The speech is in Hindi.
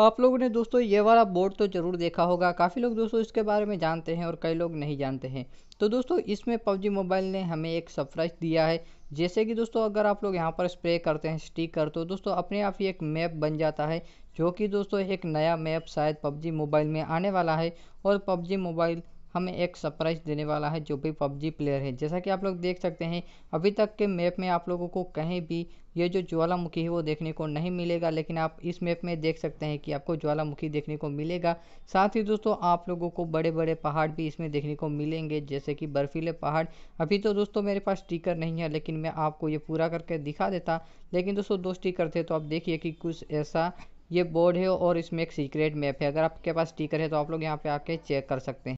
आप लोगों ने दोस्तों ये वाला बोर्ड तो ज़रूर देखा होगा काफ़ी लोग दोस्तों इसके बारे में जानते हैं और कई लोग नहीं जानते हैं तो दोस्तों इसमें पबजी मोबाइल ने हमें एक सरप्राइज दिया है जैसे कि दोस्तों अगर आप लोग यहाँ पर स्प्रे करते हैं कर तो दोस्तों अपने आप ही एक मैप बन जाता है जो कि दोस्तों एक नया मैप शायद पबजी मोबाइल में आने वाला है और पबजी मोबाइल हमें एक सरप्राइज़ देने वाला है जो भी पबजी प्लेयर है जैसा कि आप लोग देख सकते हैं अभी तक के मैप में आप लोगों को कहीं भी ये जो ज्वालामुखी है वो देखने को नहीं मिलेगा लेकिन आप इस मैप में देख सकते हैं कि आपको ज्वालामुखी देखने को मिलेगा साथ ही दोस्तों आप लोगों को बड़े बड़े पहाड़ भी इसमें देखने को मिलेंगे जैसे कि बर्फीले पहाड़ अभी तो दोस्तों मेरे पास स्टिकर नहीं है लेकिन मैं आपको ये पूरा करके दिखा देता लेकिन दोस्तों दो स्टिकर थे तो आप देखिए कि कुछ ऐसा ये बोर्ड है और इसमें एक सीक्रेट मैप है अगर आपके पास स्टिकर है तो आप लोग यहाँ पे आके चेक कर सकते हैं